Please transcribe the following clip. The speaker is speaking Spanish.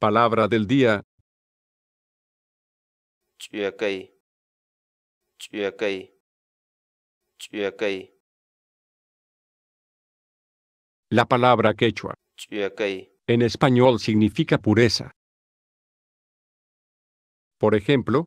Palabra del día. La palabra quechua. En español significa pureza. Por ejemplo,